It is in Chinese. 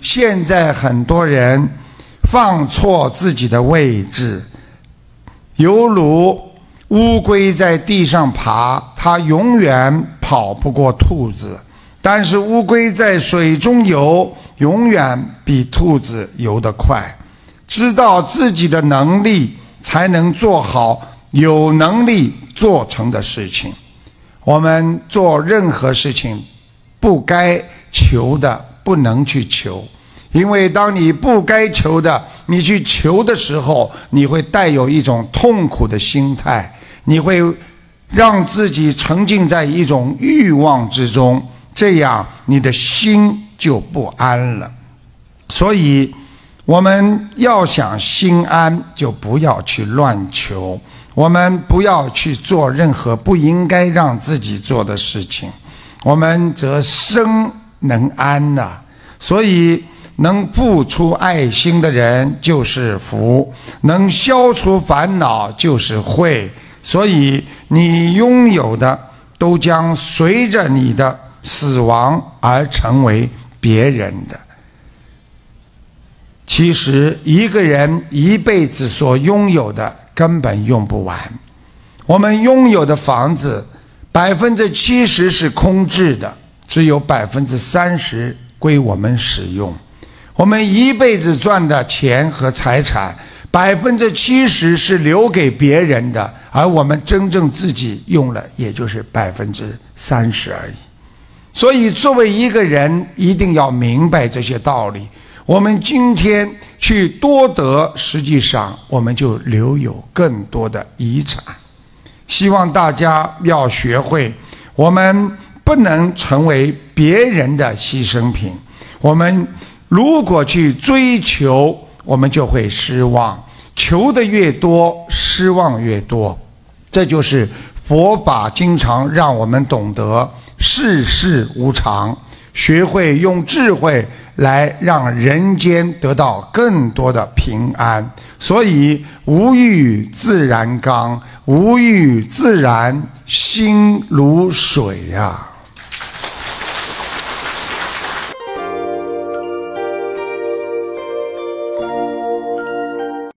现在很多人放错自己的位置，犹如乌龟在地上爬，它永远跑不过兔子；但是乌龟在水中游，永远比兔子游得快。知道自己的能力，才能做好有能力做成的事情。我们做任何事情，不该求的。不能去求，因为当你不该求的你去求的时候，你会带有一种痛苦的心态，你会让自己沉浸在一种欲望之中，这样你的心就不安了。所以，我们要想心安，就不要去乱求，我们不要去做任何不应该让自己做的事情，我们则生。能安呐，所以能付出爱心的人就是福，能消除烦恼就是慧，所以你拥有的都将随着你的死亡而成为别人的。其实一个人一辈子所拥有的根本用不完，我们拥有的房子百分之七十是空置的。只有百分之三十归我们使用，我们一辈子赚的钱和财产百分之七十是留给别人的，而我们真正自己用了也就是百分之三十而已。所以，作为一个人，一定要明白这些道理。我们今天去多得，实际上我们就留有更多的遗产。希望大家要学会我们。不能成为别人的牺牲品。我们如果去追求，我们就会失望。求的越多，失望越多。这就是佛法经常让我们懂得世事无常，学会用智慧来让人间得到更多的平安。所以无欲自然刚，无欲自然心如水啊。